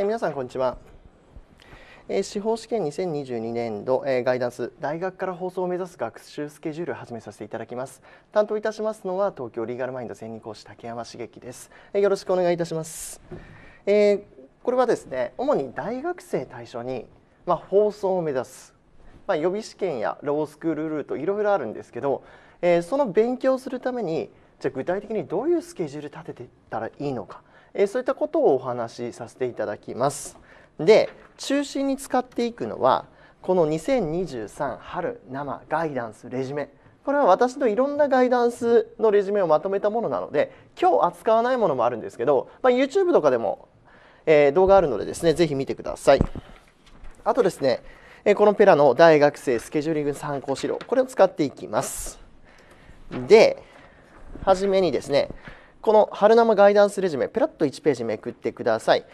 え皆さんこんにちは、え司法試験2022年度、えガイダンス大学から放送を目指す学習スケジュールを始めさせていただきます担当いたしますのは東京リーガルマインド専任講師竹山茂樹です、えよろしくお願いいたします、えー、これはですね主に大学生対象にまあ、放送を目指すまあ、予備試験やロースクールルートいろいろあるんですけど、えー、その勉強するためにじゃあ具体的にどういうスケジュール立ててったらいいのかえそういったことをお話しさせていただきます。で中心に使っていくのはこの2023春生ガイダンスレジュメこれは私のいろんなガイダンスのレジュメをまとめたものなので今日扱わないものもあるんですけど、まあ、YouTube とかでも、えー、動画あるのでですね是非見てください。あとですね、えこのペラの大学生スケジューリング参考資料これを使っていきます。で初めにですねこの春生ガイダンスレジュメペラッと1ページめくってください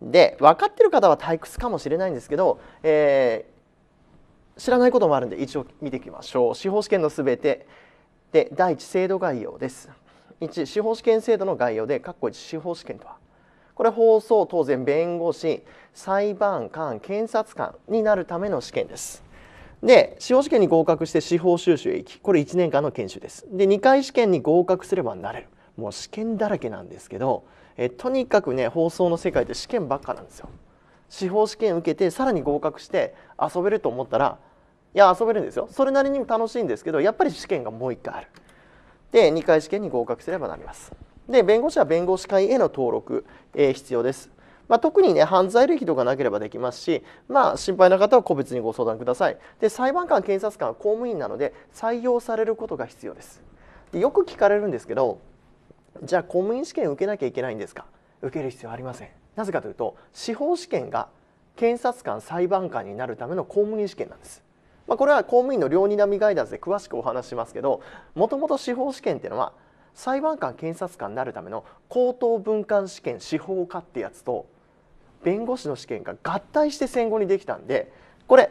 で分かってる方は退屈かもしれないんですけど、えー、知らないこともあるんで一応見ていきましょう司法試験のすべてで第1制度概要です1司法試験制度の概要で括弧1司法試験とはこれ放送当然弁護士裁判官検察官になるための試験ですで司法試験に合格して司法修習へ行きこれ1年間の研修ですで2回試験に合格すればなれるもう試験だらけなんですけど、えとにかくね放送の世界って試験ばっかなんですよ。司法試験受けてさらに合格して遊べると思ったらいや遊べるんですよそれなりにも楽しいんですけどやっぱり試験がもう1回あるで2回試験に合格すればなりますで弁護士は弁護士会への登録、えー、必要ですまあ、特にね犯罪歴とかなければできますし、まあ、心配な方は個別にご相談くださいで裁判官検察官は公務員なので採用されることが必要ですでよく聞かれるんですけどじゃあ公務員試験受けなきゃいけないんですか受ける必要ありませんなぜかというと司法試験が検察官裁判官になるための公務員試験なんです、まあ、これは公務員の両にらみガイダンスで詳しくお話ししますけどもともと司法試験っていうのは裁判官検察官になるための高等文官試験司法科ってやつと弁護士の試験が合体して戦後にできたんでこれ、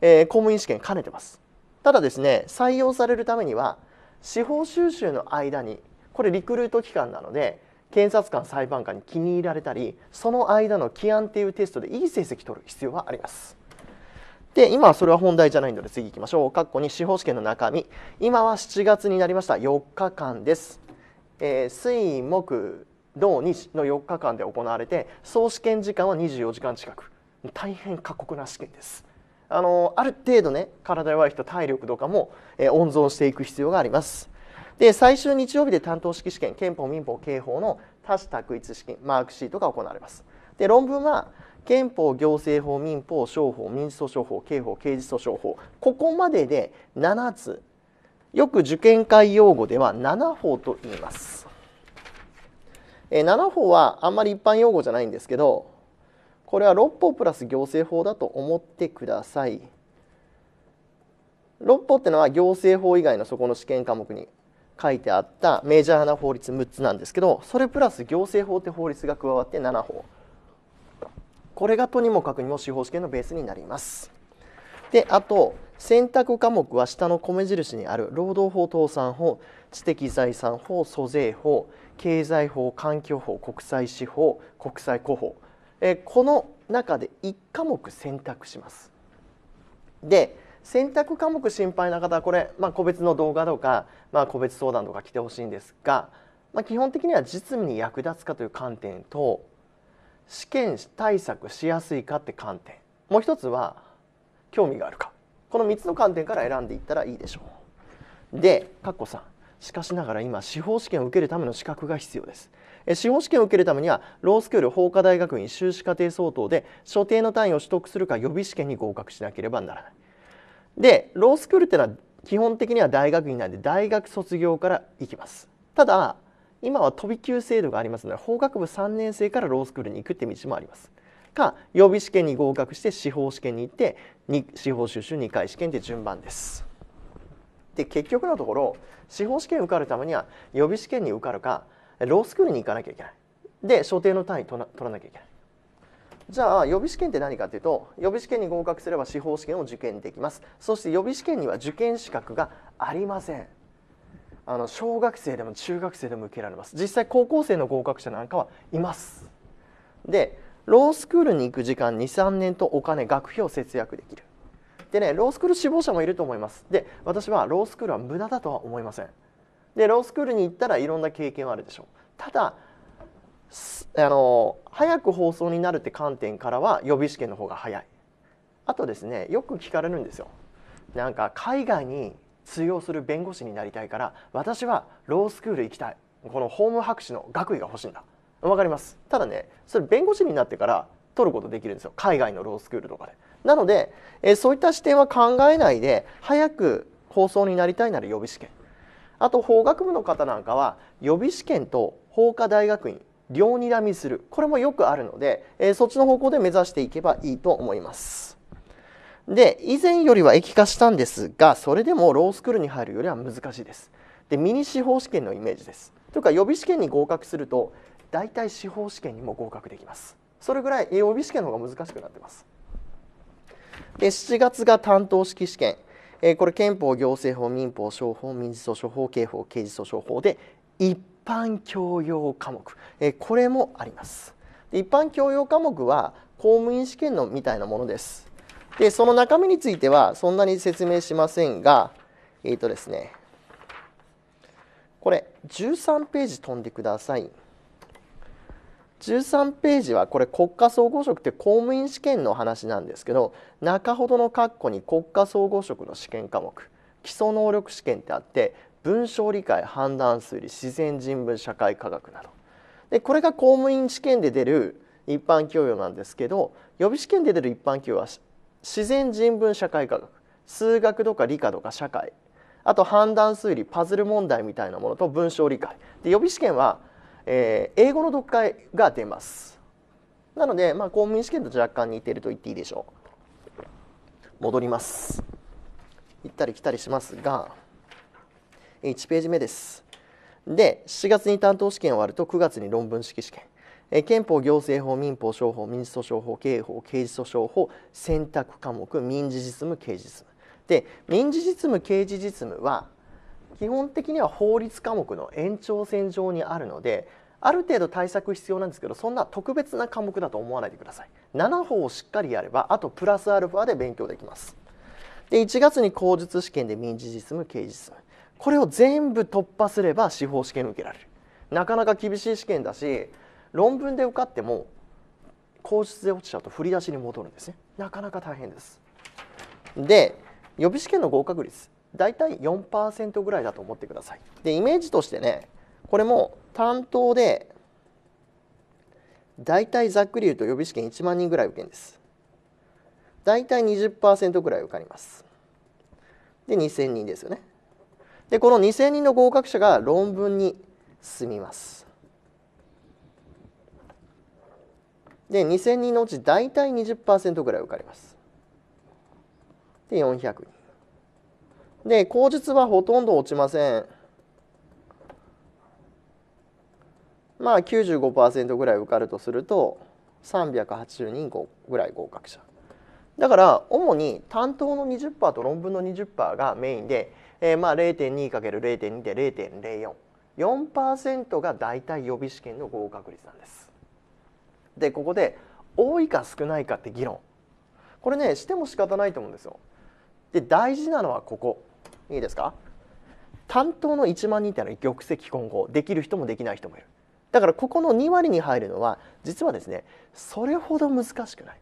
えー、公務員試験兼ねてますただですね採用されるためには司法修習の間にこれリクルート期間なので検察官裁判官に気に入られたりその間の起案っていうテストでいい成績取る必要はあります。で今はそれは本題じゃないので次行きましょう。括弧に司法試験の中身今は7月になりました4日間です。えー、水木土日の4日間で行われて総試験時間は24時間近く大変過酷な試験です。あのある程度ね体弱い人体力とかも、えー、温存していく必要があります。で最終日曜日で担当式試験憲法民法刑法の多種択一試験マークシートが行われますで論文は憲法行政法民法商法民事訴訟法刑法刑事訴訟法ここまでで7つよく受験会用語では7法と言いますえ7法はあんまり一般用語じゃないんですけどこれは6法プラス行政法だと思ってください6法ってのは行政法以外のそこの試験科目に書いてあったメジャーな法律6つなんですけどそれプラス行政法って法律が加わって7法これがとにもかくにも司法試験のベースになりますであと選択科目は下の米印にある労働法倒産法知的財産法租税法経済法環境法国際司法国際古法えこの中で1科目選択しますで選択科目心配な方はこれ、まあ、個別の動画とか、まあ、個別相談とか来てほしいんですが、まあ、基本的には実務に役立つかという観点と試験対策しやすいかって観点もう一つは興味があるかこの3つの観点から選んでいったらいいでしょう。で、かっこさんしかしながら今司法試験を受けるための資格が必要です。司法試験を受けるためにはロースクール法科大学院修士課程相当で所定の単位を取得するか予備試験に合格しなければならない。でロースクールってのは基本的には大学院なんで大学卒業から行きますただ今は飛び級制度がありますので法学部3年生からロースクールに行くって道もありますか予備試験に合格して司法試験に行って司法修習2回試験って順番ですで結局のところ司法試験受かるためには予備試験に受かるかロースクールに行かなきゃいけないで所定の単位取らなきゃいけないじゃあ予備試験って何かっていうと予備試験に合格すれば司法試験を受験できますそして予備試験には受験資格がありませんあの小学生でも中学生でも受けられます実際高校生の合格者なんかはいますでロースクールに行く時間23年とお金学費を節約できるでねロースクール志望者もいると思いますで私はロースクールは無駄だとは思いませんでロースクールに行ったらいろんな経験はあるでしょうただあの早く放送になるって観点からは予備試験の方が早いあとですねよく聞かれるんですよなんか海外に通用する弁護士になりたいから私はロースクール行きたいこの法務博士の学位が欲しいんだわかりますただねそれ弁護士になってから取ることできるんですよ海外のロースクールとかでなので、えそういった視点は考えないで早く放送になりたいなら予備試験あと法学部の方なんかは予備試験と法科大学院両睨みするこれもよくあるので、えー、そっちの方向で目指していけばいいと思います。で以前よりは液化したんですがそれでもロースクールに入るよりは難しいです。でミニ司法試験のイメージです。というか予備試験に合格すると大体司法試験にも合格できます。それぐらい予備試験の方が難しくなってます。で7月が担当式試験、えー、これ憲法行政法民法商法民事訴訟法刑法刑事訴訟法で一般教養科目、えこれもあります一般教養科目は公務員試験のみたいなものですでその中身についてはそんなに説明しませんがえっ、ー、とですねこれ13ページ飛んでください13ページはこれ国家総合職って公務員試験の話なんですけど中ほどの括弧に国家総合職の試験科目基礎能力試験ってあって文章理解判断推理自然人文社会科学などでこれが公務員試験で出る一般教養なんですけど予備試験で出る一般教養は自然人文社会科学数学とか理科とか社会あと判断推理パズル問題みたいなものと文章理解で予備試験は、えー、英語の読解が出ますなので、まあ、公務員試験と若干似てると言っていいでしょう戻ります行ったり来たりしますが1ページ目です。で、7月に担当試験終わると9月に論文式試験。え憲法、行政法、民法、商法、民事訴訟法、刑法、刑事訴訟法、選択科目、民事実務、刑事実務。で、民事実務、刑事実務は、基本的には法律科目の延長線上にあるので、ある程度対策必要なんですけどそんな特別な科目だと思わないでください7法をしっかりやればあとプラスアルファで勉強できますで1月に口述試験で民事実務刑事実務これを全部突破すれば司法試験受けられるなかなか厳しい試験だし論文で受かっても皇室で落ちちゃうと振り出しに戻るんですねなかなか大変ですで予備試験の合格率大体4%ぐらいだと思ってくださいでイメージとしてねこれも担当で大体ざっくり言うと予備試験1万人ぐらい受けるんです大体20%ぐらい受かりますで2000人ですよねでこの2000人の合格者が論文に進みますで2000人のうち大体20%ぐらい受かりますで400人で口述はほとんど落ちませんまあ95%ぐらい受かるとすると380人ぐらい合格者だから主に担当の20%と論文の20%がメインで、えー、まあ 0.2×0.2 で0.04。4%が大体予備試験の合格率なんです。でここで多いか少ないかって議論これねしても仕方ないと思うんですよ。で大事なのはここいいですか担当の1万人ってのは玉石混合できる人もできない人もいるだからここの2割に入るのは実はですねそれほど難しくない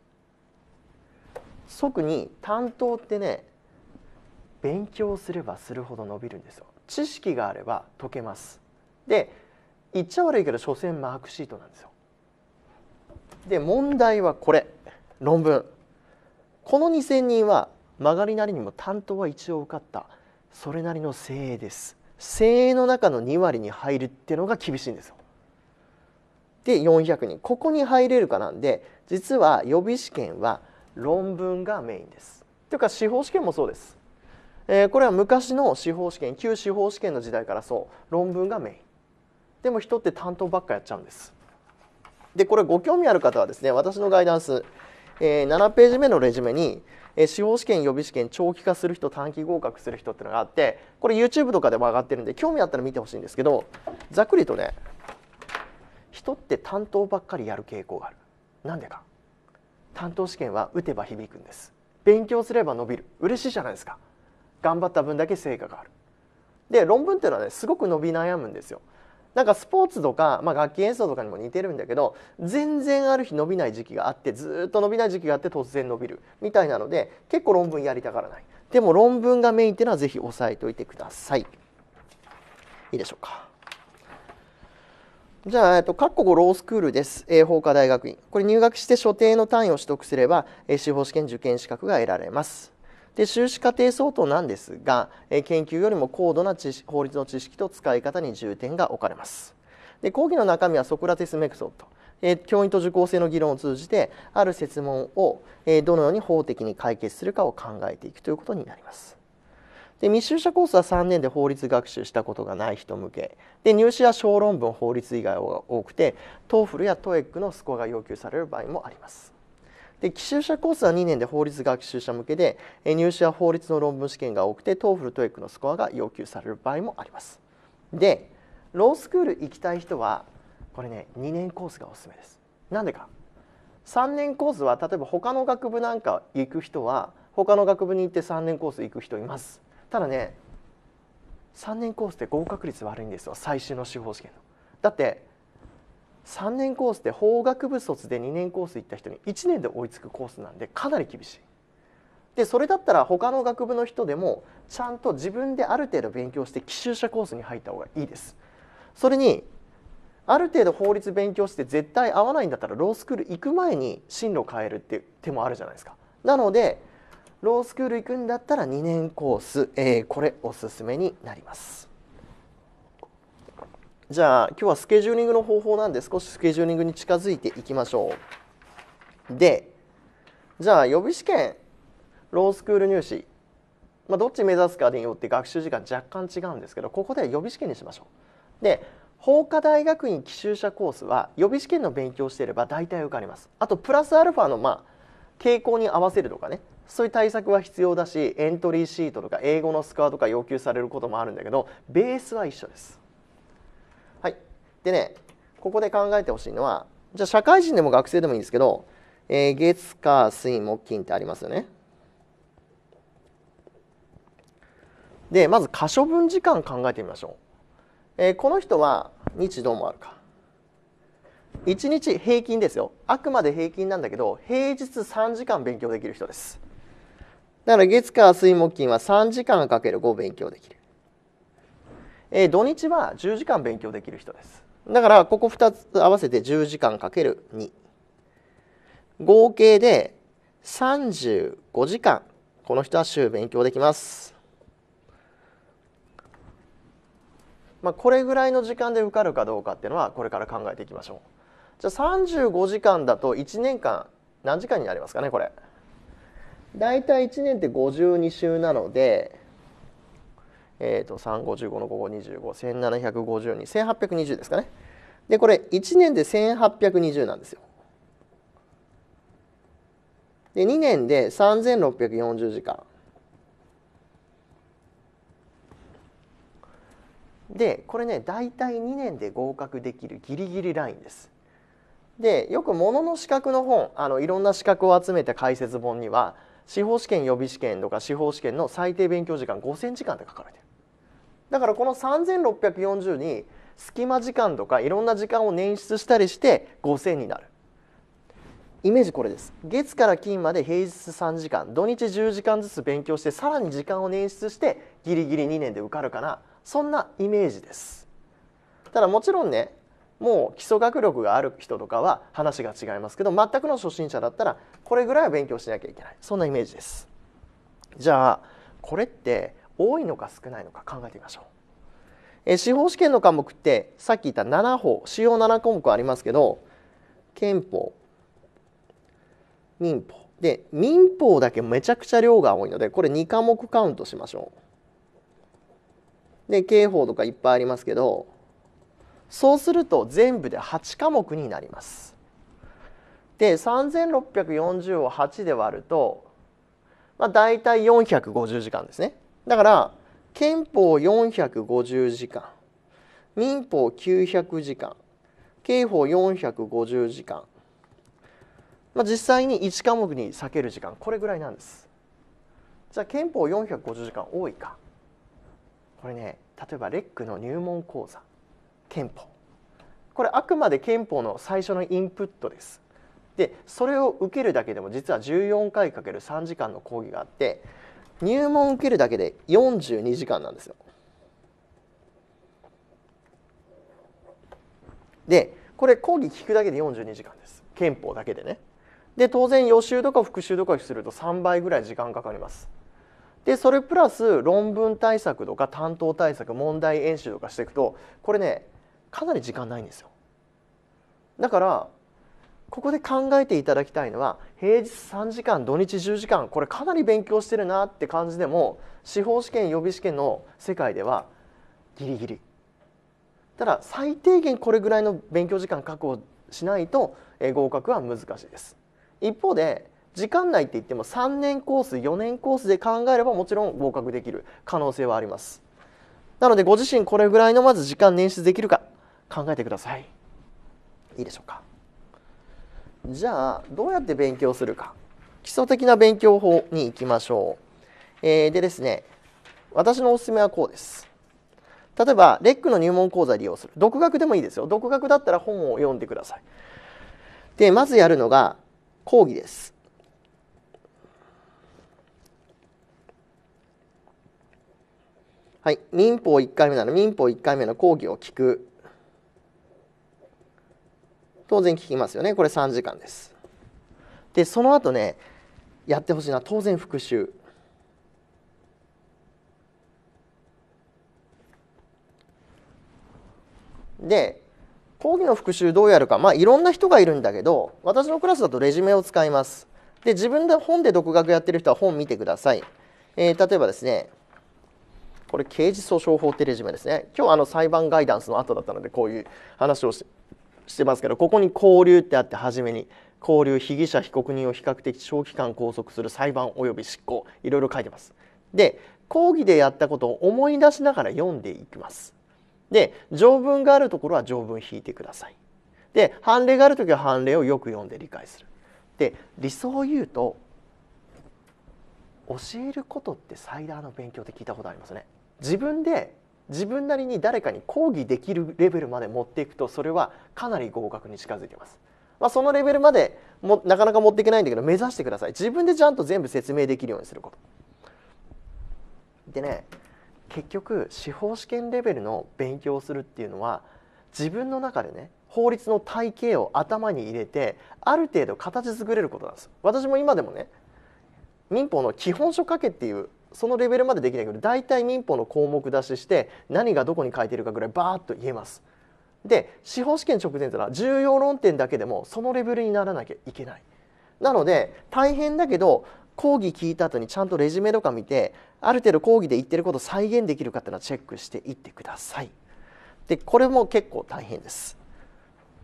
特に担当ってね勉強すればするほど伸びるんですよ知識があれば解けますで言っちゃ悪いけど所詮マークシートなんですよで問題はこれ論文この2,000人は曲がりなりにも担当は一応受かったそれなりの精鋭です精鋭の中の2割に入るっていうのが厳しいんですよで400人ここに入れるかなんで実は予備試験は論文がメインです。というか司法試験もそうです。えー、これは昔の司法試験旧司法試験の時代からそう論文がメイン。でも人って担当ばっかやっちゃうんです。でこれご興味ある方はですね私のガイダンス、えー、7ページ目のレジュメに、えー、司法試験予備試験長期化する人短期合格する人っていうのがあってこれ YouTube とかでも上がってるんで興味あったら見てほしいんですけどざっくりとね人って担当ばっかりやる傾向がある。なんでか担当試験は打てば響くんです勉強すれば伸びる嬉しいじゃないですか頑張った分だけ成果があるで論文っていうのはねすごく伸び悩むんですよなんかスポーツとか、まあ、楽器演奏とかにも似てるんだけど全然ある日伸びない時期があってずっと伸びない時期があって突然伸びるみたいなので結構論文やりたがらないでも論文がメインっていうのは是非押さえておいてくださいいいでしょうかじゃあ、えっと、各国ロースクールです、え法科大学院。これ入学して所定の単位を取得すれば、え司法試験受験資格が得られます。で修士課程相当なんですが、え研究よりも高度な知法律の知識と使い方に重点が置かれます。で講義の中身はソクラテス・メクソとえ教員と受講生の議論を通じてある設問を、えどのように法的に解決するかを考えていくということになります。で未就者コースは3年で法律学習したことがない人向けで入試は小論文法律以外が多くて TOEFL や TOEIC のスコアが要求される場合もあります。で寄修者コースは2年で法律学習者向けで入試は法律の論文試験が多くて TOEFL、TOEIC のスコアが要求される場合もあります。でロースクール行きたい人はこれね2年コースがおすすめです。なんでか3年コースは例えば他の学部なんか行く人は他の学部に行って3年コース行く人います。ただね3年コースで合格率悪いんですよ最終の司法試験の。だって3年コースって法学部卒で2年コース行った人に1年で追いつくコースなんでかなり厳しい。でそれだったら他の学部の人でもちゃんと自分である程度勉強して奇襲者コースに入った方がいいです。それにある程度法律勉強して絶対合わないんだったらロースクール行く前に進路を変えるっていう手もあるじゃないですか。なのでロースクール行くんだったら2年コース、えー、これおすすめになります。じゃあ今日はスケジューリングの方法なんで少しスケジューリングに近づいていきましょう。でじゃあ予備試験ロースクール入試、まあ、どっち目指すかによって学習時間若干違うんですけどここで予備試験にしましょう。で法科大学院寄修者コースは予備試験の勉強していれば大体受かります。あとプラスアルファのまあ傾向に合わせるとかねそういう対策は必要だしエントリーシートとか英語のスコアとか要求されることもあるんだけどベースは一緒です。はい、でねここで考えてほしいのはじゃあ社会人でも学生でもいいんですけど、えー、月火水木金ってありますよね。でまず可処分時間考えてみましょう。えー、この人は日どうもあるか。1日平均ですよあくまで平均なんだけど平日3時間勉強できる人ですだから月火水木金は3時間かける5勉強できる、えー、土日は10時間勉強できる人ですだからここ2つ合わせて10時間かける2合計で35時間この人は週勉強できますまあ、これぐらいの時間で受かるかどうかっていうのはこれから考えていきましょう。じゃあ35時間だと1年間何時間になりますかねこれ大体1年って52週なのでえーと、355の55251752120ですかねでこれ1年で1820なんですよで2年で3640時間でこれね大体2年で合格できるギリギリラインですでよくものの資格の本あのいろんな資格を集めた解説本には司法試験予備試験とか司法試験の最低勉強時間5,000時間って書かれてるだからこの3640に隙間時間とかいろんな時間を捻出したりして5,000になるイメージこれです月から金まで平日3時間土日10時間ずつ勉強してさらに時間を捻出してギリギリ2年で受かるかなそんなイメージですただもちろんねもう基礎学力がある人とかは話が違いますけど全くの初心者だったらこれぐらいは勉強しなきゃいけないそんなイメージですじゃあこれって多いのか少ないのか考えてみましょう、え司法試験の科目ってさっき言った7法主要7項目ありますけど憲法民法で民法だけめちゃくちゃ量が多いのでこれ2科目カウントしましょうで刑法とかいっぱいありますけどそうすると全部で8科目になります。で3640を8で割ると、まあ、大体450時間ですね。だから憲法450時間民法900時間刑法450時間、まあ、実際に1科目に避ける時間これぐらいなんです。じゃあ憲法450時間多いかこれね例えばレックの入門講座憲法これあくまで憲法の最初のインプットです。でそれを受けるだけでも実は14回かける3時間の講義があって入門受けるだけで42時間なんですよ。でこれ講義聞くだけで42時間です憲法だけでね。で当然予習とか復習とかすると3倍ぐらい時間かかります。でそれプラス論文対策とか担当対策問題演習とかしていくとこれねかなり時間ないんですよだからここで考えていただきたいのは平日3時間土日10時間これかなり勉強してるなって感じでも司法試験予備試験の世界ではギリギリただ最低限これぐらいの勉強時間確保しないと合格は難しいです一方で時間内って言っても3年コース4年コースで考えればもちろん合格できる可能性はありますなのでご自身これぐらいのまず時間捻出できるか考えてくださいいいでしょうかじゃあどうやって勉強するか基礎的な勉強法に行きましょう、えー、でですね私のおすすめはこうです例えばレックの入門講座利用する独学でもいいですよ独学だったら本を読んでくださいでまずやるのが講義ですはい民法1回目なら民法1回目の講義を聞く当然聞きますよねこれ3時間ですでその後ねやってほしいのは当然復習で講義の復習どうやるかまあいろんな人がいるんだけど私のクラスだとレジュメを使いますで自分で本で独学やってる人は本見てください、えー、例えばですねこれ刑事訴訟法ってレジュメですね今日あの裁判ガイダンスの後だったのでこういう話をしてしてますけどここに交流ってあって初めに交流被疑者被告人を比較的長期間拘束する裁判及び執行いろいろ書いてます。で講義でやったことを思い出しながら読んでいきます。で条文があるところは条文引いてください。で判例がある時は判例をよく読んで理解する。で理想を言うと教えることって最大の勉強って聞いたことありますね。自分で自分なりに誰かに抗議できるレベルまで持っていくとそれはかなり合格に近づいてます。まあ、そのレベルまでもなかなか持っていけないんだけど目指してください自分でちゃんと全部説明できるようにすること。でね結局司法試験レベルの勉強をするっていうのは自分の中でね法律の体系を頭に入れてある程度形作れることなんです私も今でもね民法の基本書書けっていうそのレベルまでできないけど大体民法の項目出しして何がどこに書いてるかぐらいバーッと言えます。で司法試験直前というのは重要論点だけでもそのレベルにならなきゃいけない。なので大変だけど講義聞いた後にちゃんとレジュメとか見てある程度講義で言ってることを再現できるかっていうのはチェックしていってください。でこれも結構大変です。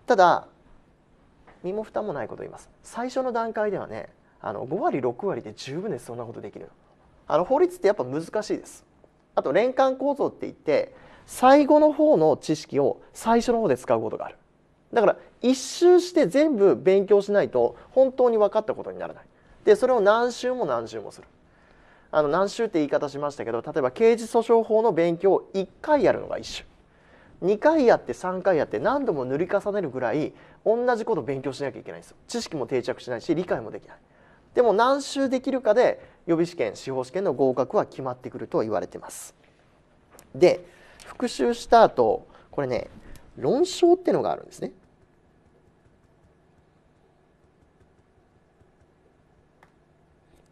ただ身も蓋もないこと言います。最初の段階ではねあの5割6割で十分ですそんなことできるの。あの法律ってやっぱ難しいです。あと連環構造って言って最後の方の知識を最初の方で使うことがある。だから一周して全部勉強しないと本当に分かったことにならない。でそれを何周も何周もする。あの何周って言い方しましたけど例えば刑事訴訟法の勉強を1回やるのが1周。2回やって3回やって何度も塗り重ねるぐらい同じこと勉強しなきゃいけないんですよ知識も定着しないし理解もできないでも何周できるかで予備試験司法試験の合格は決まってくると言われてます。で復習した後これね論証ってのがあるんですね。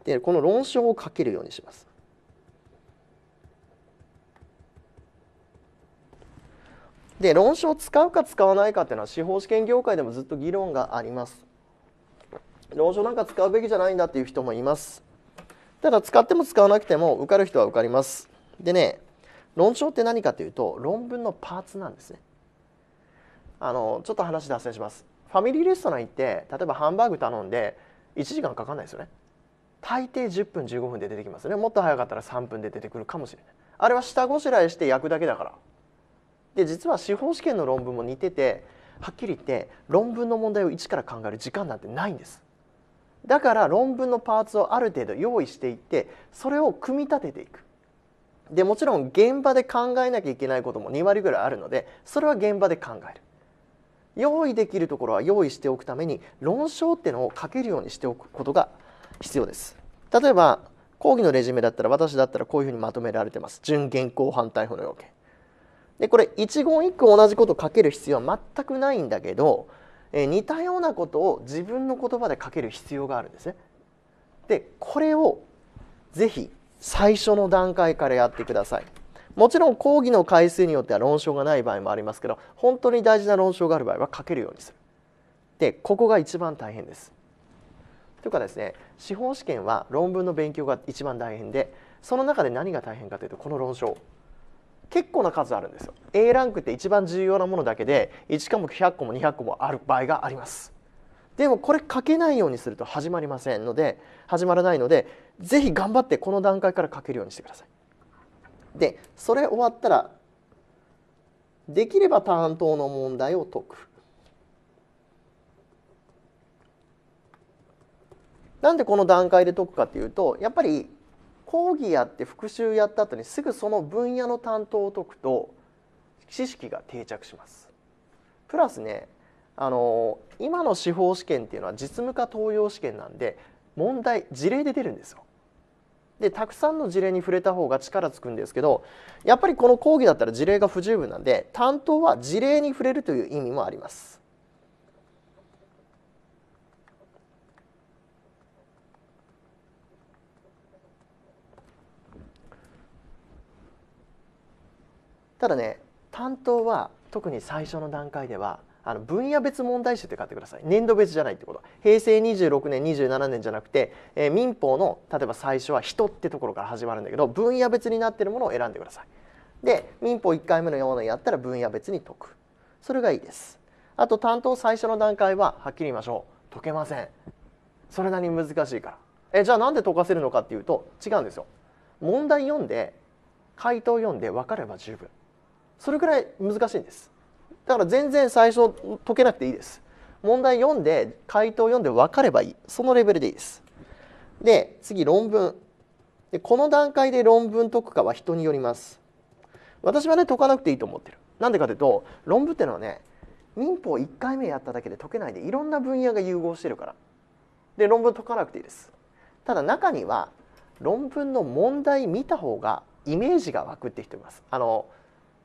でこの論証を書けるようにします。で論証を使うか使わないかっていうのは司法試験業界でもずっと議論があります。老女なんか使うべきじゃないんだっていう人もいますただ使っても使わなくても受かる人は受かりますでね論調って何かというと論文のパーツなんですねあのちょっと話脱線しますファミリーレストラン行って例えばハンバーグ頼んで1時間かかんないですよね大抵10分15分で出てきますねもっと早かったら3分で出てくるかもしれないあれは下ごしらえして焼くだけだからで実は司法試験の論文も似ててはっきり言って論文の問題を一から考える時間なんてないんですだから論文のパーツをある程度用意していってそれを組み立てていくでもちろん現場で考えなきゃいけないことも2割ぐらいあるのでそれは現場で考える用意できるところは用意しておくために論証ってのを書けるようにしておくことが必要です例えば講義のレジュメだったら私だったらこういうふうにまとめられてます準現行犯逮捕の要件でこれ一言一句同じこと書ける必要は全くないんだけどえ似たようなことを自分の言葉で書ける必要があるんですね。でこれをぜひ最初の段階からやってください。もちろん講義の回数によっては論証がない場合もありますけど本当に大事な論証がある場合は書けるようにする。でここが一番大変です。というかですね司法試験は論文の勉強が一番大変でその中で何が大変かというとこの論証結構な数あるんですよ A ランクって一番重要なものだけで1科目100個も200個もある場合がありますでもこれ書けないようにすると始まりませんので始まらないので是非頑張ってこの段階から書けるようにしてくださいでそれ終わったらできれば担当の問題を解くなんでこの段階で解くかっていうとやっぱり講義やって復習やった後にすぐその分野の担当を解くと知識が定着します。プラスねあの今の司法試験っていうのは実務家登用試験なんで問題事例で出るんですよ。でたくさんの事例に触れた方が力つくんですけどやっぱりこの講義だったら事例が不十分なんで担当は事例に触れるという意味もあります。ただね担当は特に最初の段階ではあの分野別問題集って買ってください年度別じゃないってこと平成26年27年じゃなくて、えー、民法の例えば最初は人ってところから始まるんだけど分野別になってるものを選んでくださいで民法1回目のようなやったら分野別に解くそれがいいですあと担当最初の段階ははっきり言いましょう解けませんそれなりに難しいからえじゃあなんで解かせるのかっていうと違うんですよ問題読んで回答読んで分かれば十分それくらい難しいんですだから全然最初解けなくていいです問題読んで回答読んで分かればいいそのレベルでいいですで次論文でこの段階で論文解くかは人によります私はね解かなくていいと思ってるなんでかというと論文っていうのはね民法1回目やっただけで解けないでいろんな分野が融合してるからで論文解かなくていいですただ中には論文の問題見た方がイメージが湧くって人いますあの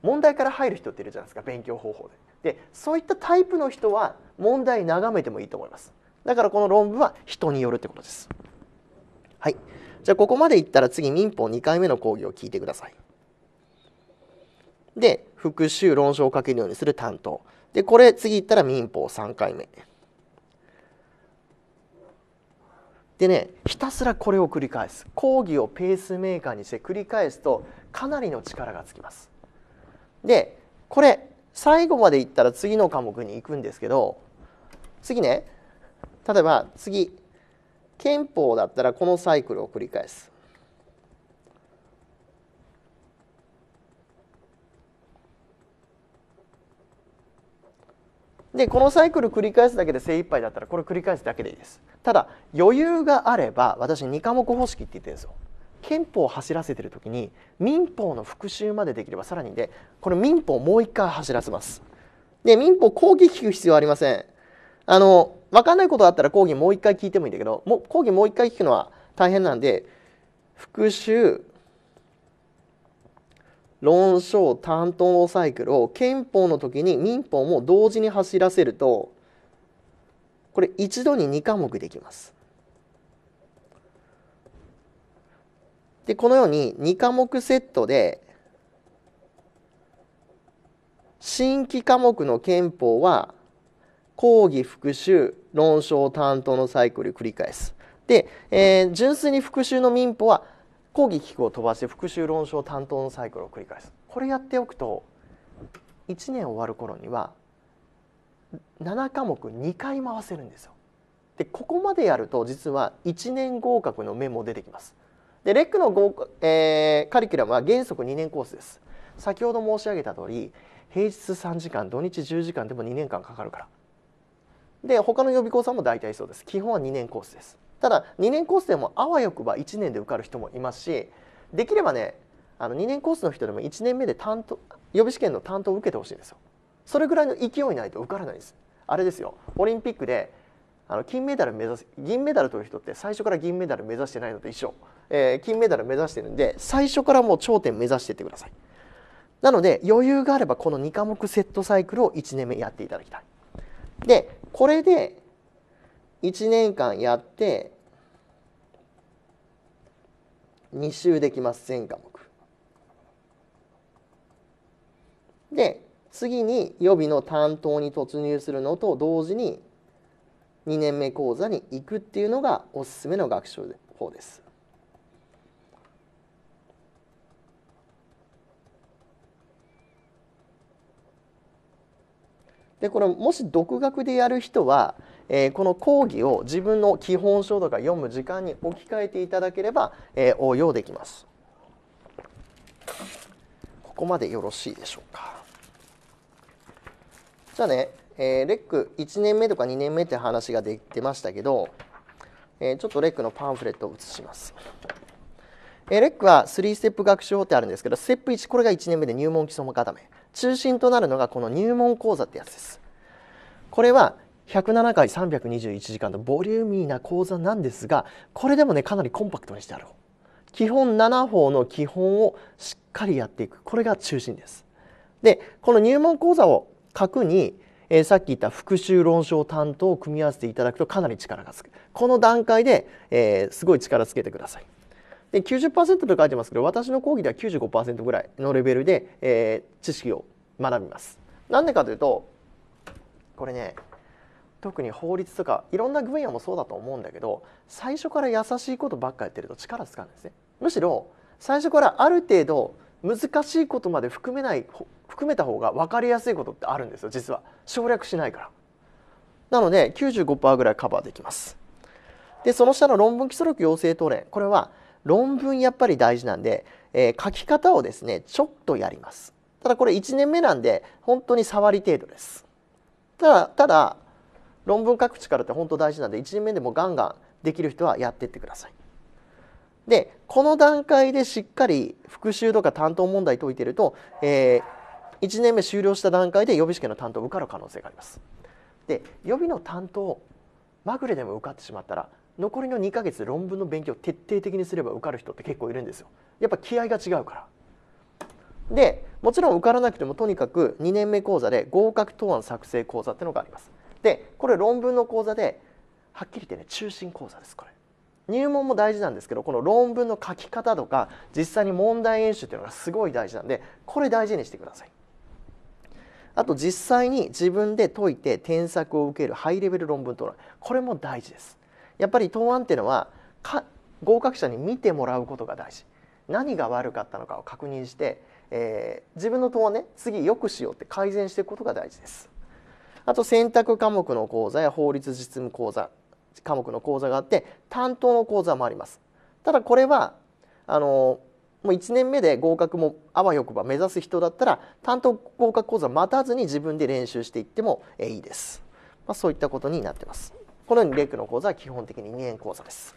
問題から入る人っているじゃないですか勉強方法で。でそういったタイプの人は問題眺めてもいいと思います。だからこの論文は人によるってことです。はい。じゃあここまでいったら次民法2回目の講義を聞いてください。で復習論証を書けるようにする担当。でこれ次いったら民法3回目。でねひたすらこれを繰り返す講義をペースメーカーにして繰り返すとかなりの力がつきます。でこれ最後までいったら次の科目に行くんですけど次ね例えば次憲法だったらこのサイクルを繰り返す。でこのサイクル繰り返すだけで精一杯だったらこれ繰り返すだけでいいです。ただ余裕があれば私2科目方式って言ってるんですよ。憲法を走らせてる時に民法の復習までできればさらにでこれ民法をもう一回走らせます。で民法講義聞く必要ありません。あの分かんないことあったら講義もう一回聞いてもいいんだけどもう講義もう一回聞くのは大変なんで復習論証担当サイクルを憲法の時に民法も同時に走らせるとこれ一度に2科目できます。で、このように2科目セットで、新規科目の憲法は、講義復習、論証担当のサイクル繰り返す。で、えー、純粋に復習の民法は、講義聞くを飛ばして復習論証担当のサイクルを繰り返す。これやっておくと、1年終わる頃には、7科目2回回せるんですよ。でここまでやると実は1年合格の面も出てきます。でレックの合、えー、カリキュラムは原則2年コースです先ほど申し上げた通り平日3時間土日10時間でも2年間かかるからで他の予備校さんも大体そうです基本は2年コースですただ2年コースでもあわよくば1年で受かる人もいますしできればねあの2年コースの人でも1年目で担当予備試験の担当を受けてほしいんですよそれぐらいの勢いないと受からないですあれですよオリンピックであの金メダル目指す銀メダル取る人って最初から銀メダル目指してないのと一緒えー、金メダル目指してるんで最初からもう頂点目指してってくださいなので余裕があればこの2科目セットサイクルを1年目やっていただきたいでこれで1年間やって2周できます全科目で次に予備の担当に突入するのと同時に2年目講座に行くっていうのがおすすめの学習法です。でこれもし独学でやる人は、えー、この講義を自分の基本書とか読む時間に置き換えていただければ、えー、応用できます。ここまでよろしいでしょうか。じゃあね、えー、レック1年目とか2年目って話が出てましたけど、えー、ちょっとレックのパンフレットを写します。えー、レックは3ステップ学習法ってあるんですけど、ステップ1、これが1年目で入門基礎も固め。中心となるのがこの入門講座ってやつです。これは107回321時間のボリューミーな講座なんですがこれでもねかなりコンパクトにしてある基本7法の基本をしっかりやっていくこれが中心です。でこの入門講座を書くに、えー、さっき言った復習論証担当を組み合わせていただくとかなり力がつくこの段階で、えー、すごい力つけてください。で90%と書いてますけど私の講義では95%ぐらいのレベルで、えー、知識を学びます。なんでかというとこれね特に法律とかいろんな分野もそうだと思うんだけど最初から優しいことばっかやってると力つかんですね。むしろ最初からある程度難しいことまで含めない含めた方が分かりやすいことってあるんですよ実は省略しないからなので95%ぐらいカバーできますでその下の論文基礎力養成等連これは論文やっぱり大事なんで、えー、書き方をですねちょっとやりますただこれ1年目なんで本当に触り程度ですただただ論文書く力って本当大事なんで1年目でもガンガンできる人はやってってくださいでこの段階でしっかり復習とか担当問題解いてると、えー、1年目終了した段階で予備試験の担当受かる可能性がありますで予備の担当まぐれでも受かってしまったら残りの2ヶ月論文の勉強を徹底的にすれば受かる人って結構いるんですよやっぱ気合が違うからでもちろん受からなくてもとにかく2年目講座で合格答案作成講座ってのがありますでこれ論文の講座ではっきり言ってね中心講座ですこれ入門も大事なんですけどこの論文の書き方とか実際に問題演習っていうのがすごい大事なんでこれ大事にしてくださいあと実際に自分で解いて添削を受けるハイレベル論文討論これも大事ですやっぱり答案っていうのは合格者に見てもらうことが大事何が悪かったのかを確認して、えー、自分の答案ね次よくしようって改善していくことが大事ですあと選択科目の講座や法律実務講座科目の講座があって担当の講座もありますただこれはあのもう1年目で合格もあわよくば目指す人だったら担当合格講座待たずに自分で練習していってもいいです、まあ、そういったことになってますこのようにレックの講座は基本的に2年講座です。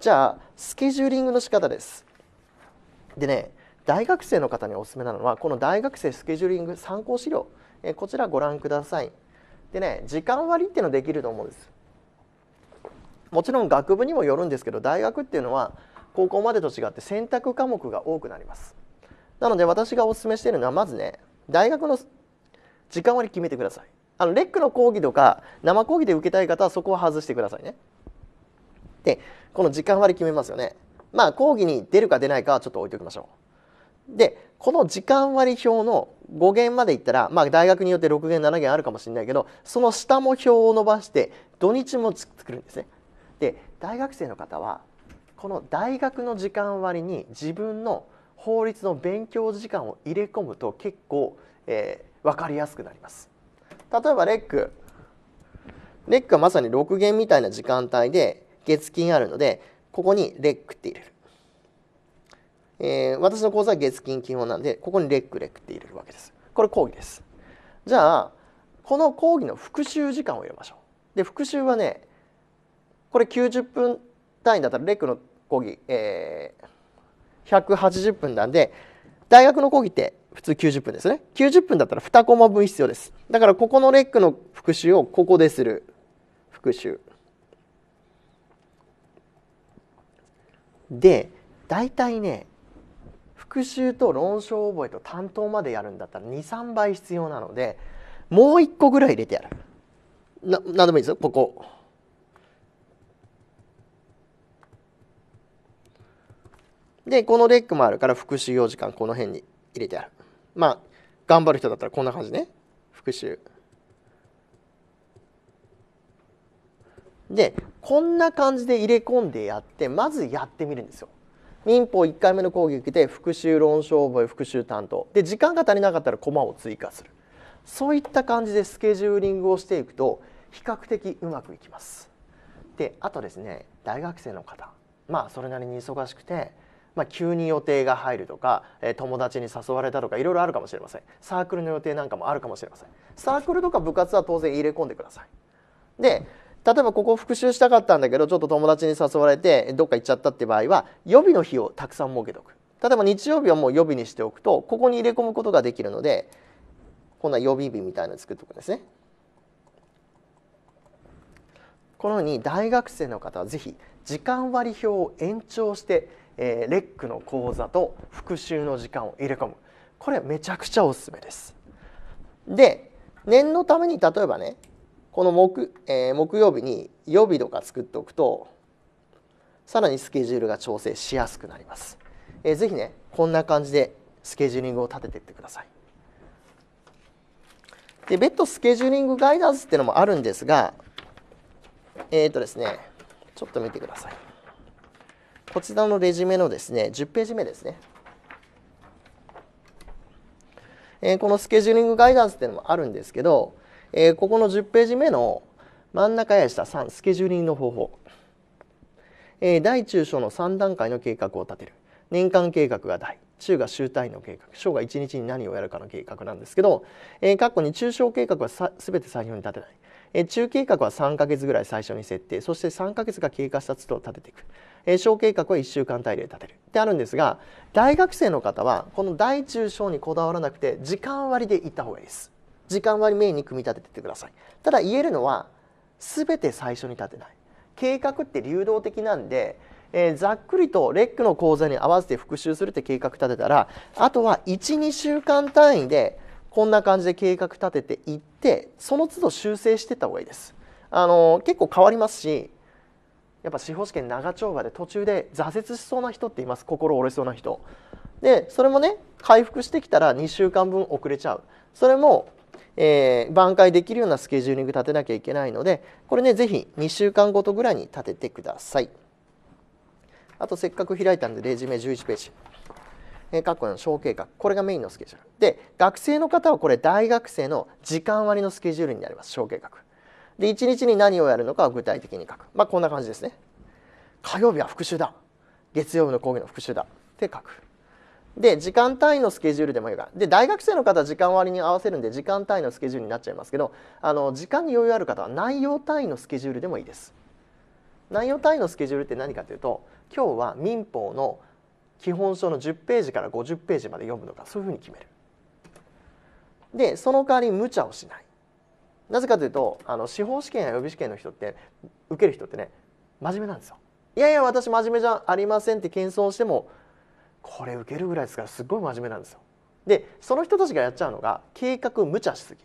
じゃあ、スケジューリングの仕方です。でね、大学生の方におすすめなのは、この大学生スケジューリング参考資料、えこちらご覧ください。でね、時間割っていうのできると思うんです。もちろん学部にもよるんですけど、大学っていうのは高校までと違って選択科目が多くなります。なので私がお勧めしているのは、まずね、大学の時間割決めてください。あのレックの講義とか生講義で受けたい方はそこは外してくださいね。でこの時間割決めますよね。まあ講義に出るか出ないかはちょっと置いておきましょう。でこの時間割表の5弦までいったら、まあ、大学によって6弦7弦あるかもしれないけどその下も表を伸ばして土日も作るんですね。で大学生の方はこの大学の時間割に自分の法律の勉強時間を入れ込むと結構、えー、分かりやすくなります。例えばレックレックはまさに6弦みたいな時間帯で月金あるのでここにレックって入れる、えー、私の講座は月金基本なんでここにレックレックって入れるわけですこれ講義ですじゃあこの講義の復習時間を入れましょうで復習はねこれ90分単位だったらレックの講義、えー、180分なんで大学の講義って普通90分ですね90分だったら2コマ分必要ですだからここのレックの復習をここでする復習で大体ね復習と論証覚えと担当までやるんだったら23倍必要なのでもう1個ぐらい入れてやるな何でもいいですよここでこのレックもあるから復習用時間この辺に入れてやるまあ、頑張る人だったらこんな感じね。復習。で、こんな感じで入れ込んでやって、まずやってみるんですよ。民法1回目の講義受けて復習論証覚え復習担当で時間が足りなかったらコマを追加するそういった感じでスケジューリングをしていくと比較的うまくいきます。であとですね大学生の方まあそれなりに忙しくてまあ、急に予定が入るとか、えー、友達に誘われたとかいろいろあるかもしれませんサークルの予定なんかもあるかもしれませんサークルとか部活は当然入れ込んでくださいで例えばここ復習したかったんだけどちょっと友達に誘われてどっか行っちゃったって場合は予備の日をたくさん設けておく例えば日曜日はもう予備にしておくとここに入れ込むことができるのでこんな予備日みたいなの作っておくんですねこのように大学生の方は是非時間割表を延長してえー、レックの講座と復習の時間を入れ込むこれめちゃくちゃおすすめです。で念のために例えばねこの木,、えー、木曜日に予備とか作っておくとさらにスケジュールが調整しやすくなります。えー、ぜひねこんな感じでスケジューリングを立てていってください。で別途スケジューリングガイダンスっていうのもあるんですがえっ、ー、とですねちょっと見てください。こちらのレジュメのですね、10ページ目ですね。えー、このスケジューリングガイダンスっていうのもあるんですけど、えー、ここの10ページ目の真ん中や下3、スケジューリングの方法。えー、大中小の3段階の計画を立てる。年間計画が大、中が集大の計画、小が1日に何をやるかの計画なんですけど、えー、括弧に中小計画は全て採用に立てない。え中計画は3ヶ月ぐらい最初に設定そして3ヶ月が経過したつと立てていく、え小計画は1週間単位で立てるってあるんですが大学生の方はこの大中小にこだわらなくて時間割でいった方がいいです時間割メインに組み立ててってくださいただ言えるのは全て最初に立てない計画って流動的なんでえー、ざっくりとレックの講座に合わせて復習するって計画立てたらあとは12週間単位でこんな感じで計画立てていってその都度修正していった方がいいです。あの結構変わりますしやっぱ司法試験長丁場で途中で挫折しそうな人っています心折れそうな人でそれもね回復してきたら2週間分遅れちゃうそれも、えー、挽回できるようなスケジューリング立てなきゃいけないのでこれね是非2週間ごとぐらいに立ててくださいあとせっかく開いたんでレジュメ11ページえー、括の小計画これがメインのスケジュールで学生の方はこれ大学生の時間割のスケジュールになります小計画で1日に何をやるのかを具体的に書くまあこんな感じですね火曜日は復習だ月曜日の講義の復習だって書くで時間単位のスケジュールでもいいからで大学生の方は時間割に合わせるんで時間単位のスケジュールになっちゃいますけどあの時間に余裕ある方は内容単位のスケジュールでもいいです内容単位のスケジュールって何かというと今日は民法の基本書の10ページから50ページまで読むのかそういうふうに決める。でその代わり無茶をしない。なぜかというとあの司法試験や予備試験の人って受ける人ってね真面目なんですよ。いやいや私真面目じゃありませんって謙遜してもこれ受けるぐらいですからすごい真面目なんですよ。でその人たちがやっちゃうのが計画無茶しすぎ。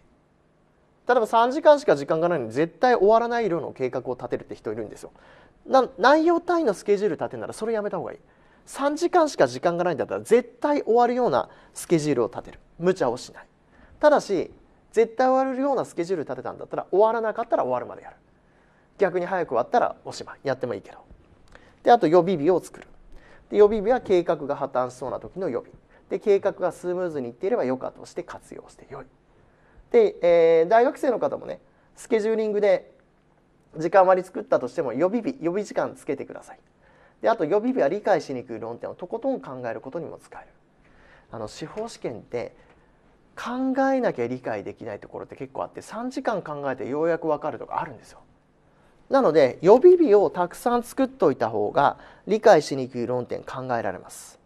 例えば3時間しか時間がないのに絶対終わらない量の計画を立てるって人いるんですよ。な内容単位のスケジュール立てるならそれやめた方がいい。3時間しか時間がないんだったら絶対終わるようなスケジュールを立てる無茶をしないただし絶対終わるようなスケジュール立てたんだったら終わらなかったら終わるまでやる逆に早く終わったらおしまいやってもいいけどであと予備日を作るで予備日は計画が破綻しそうな時の予備で計画がスムーズにいっていれば余暇として活用してよいで、えー、大学生の方もねスケジューリングで時間割り作ったとしても予備日予備時間つけてくださいであと予備日は理解しにくい論点をとことん考えることにも使えるあの司法試験って考えなきゃ理解できないところって結構あって3時間考えてようやく分かるとかあるんですよなので予備日をたくさん作っておいた方が理解しにくい論点考えられます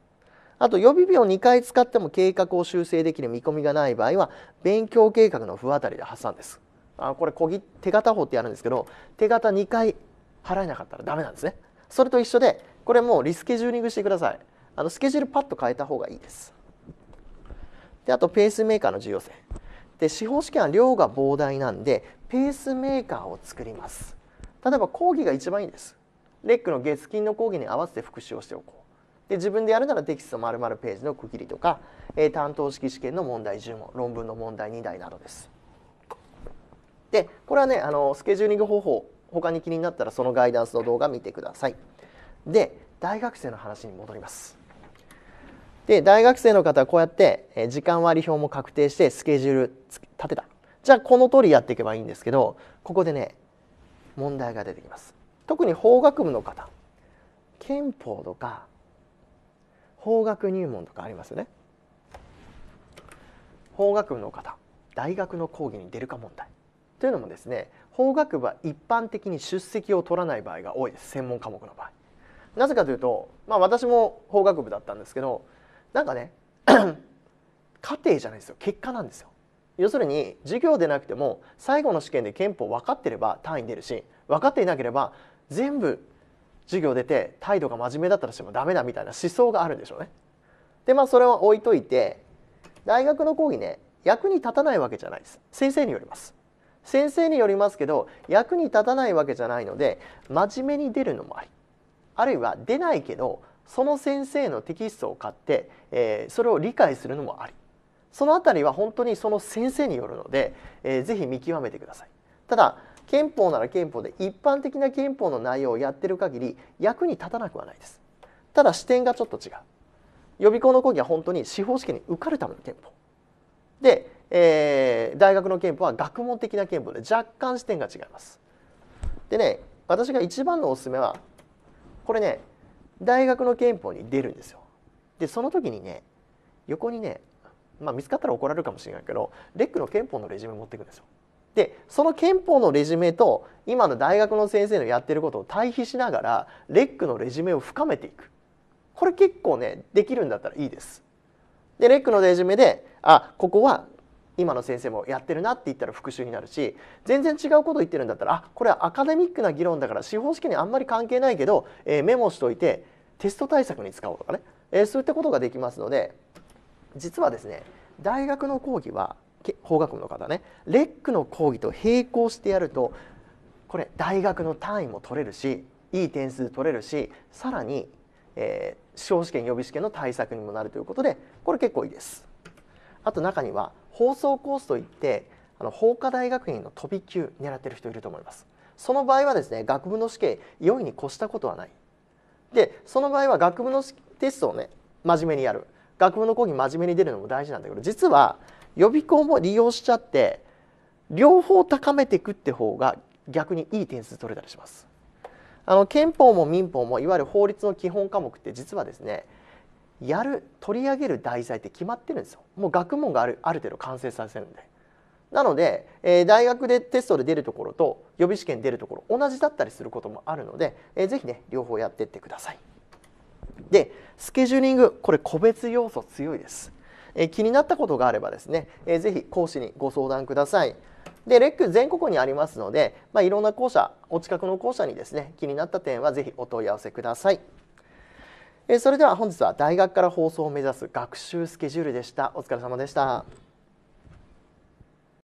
あと予備日を2回使っても計画を修正できる見込みがない場合は勉強計画の不あたりで破産ですあこれ小手形法ってやるんですけど手形2回払えなかったらダメなんですねそれと一緒でこれもリスケジューリングしてくださいあのスケジュールパッと変えた方がいいですであとペースメーカーの重要性で司法試験は量が膨大なんでペースメーカーを作ります例えば講義が一番いいですレックの月金の講義に合わせて復習をしておこうで自分でやるならテキスト丸々ページの区切りとか、えー、担当式試験の問題10問論文の問題2題などですでこれはねあのスケジューリング方法他に気になったらそのガイダンスの動画見てください。で大学生の話に戻ります。で大学生の方はこうやって時間割表も確定してスケジュール立てたじゃあこの通りやっていけばいいんですけどここでね問題が出てきます特に法学部の方憲法とか法学入門とかありますよね法学部の方大学の講義に出るか問題というのもですね法学部は一般的に出席を取らない場合が多いです専門科目の場合。なぜかというと、まあ、私も法学部だったんですけどなんかね 家庭じゃないですよ結果なんですよ。要するに授業でなくても最後の試験で憲法分かってれば単位出るし分かっていなければ全部授業出て態度が真面目だったとしてもダメだみたいな思想があるんでしょうね。でまあそれは置いといて大学の講義ね役に立たないわけじゃないです先生によります。先生によりますけど役に立たないわけじゃないので真面目に出るのもありあるいは出ないけどその先生のテキストを買って、えー、それを理解するのもありそのあたりは本当にその先生によるので、えー、ぜひ見極めてください。ただ憲法なら憲法で一般的な憲法の内容をやってる限り役に立たなくはないです。ただ視点がちょっと違う。予備校の講義は本当に司法試験に受かるための憲法。でえー、大学の憲法は学問的な憲法で若干視点が違います。でね私が一番のおすすめはこれね大学の憲法に出るんですよ。でその時にね横にね、まあ、見つかったら怒られるかもしれないけどレックの憲法のレジュメ持っていくんですよ。でその憲法のレジュメと今の大学の先生のやってることを対比しながらレックのレジュメを深めていくこれ結構ねできるんだったらいいです。でレックのレジュメであここは今の先生もやってるなって言ったら復習になるし全然違うこと言ってるんだったらあこれはアカデミックな議論だから司法試験にあんまり関係ないけど、えー、メモしといてテスト対策に使おうとかね、えー、そういったことができますので実はですね大学の講義は法学部の方ねレックの講義と並行してやるとこれ大学の単位も取れるしいい点数取れるしさらに、えー、司法試験予備試験の対策にもなるということでこれ結構いいです。あと中には放送コースといってあの法科大学院の飛び級狙ってる人いると思いますその場合はですね学部の試験良いに越したことはないでその場合は学部のテストをね真面目にやる学部の講義真面目に出るのも大事なんだけど実は予備校も利用しちゃって両方高めていくって方が逆にいい点数取れたりしますあの憲法も民法もいわゆる法律の基本科目って実はですねやる取り上げる題材って決まってるんですよもう学問があるある程度完成させるんでなので、えー、大学でテストで出るところと予備試験出るところ同じだったりすることもあるので、えー、ぜひね両方やってってくださいでスケジューリングこれ個別要素強いです、えー、気になったことがあればですね、えー、ぜひ講師にご相談くださいでレック全国にありますので、まあ、いろんな校舎お近くの校舎にですね気になった点はぜひお問い合わせくださいそれでは本日は大学から放送を目指す学習スケジュールでしたお疲れ様でした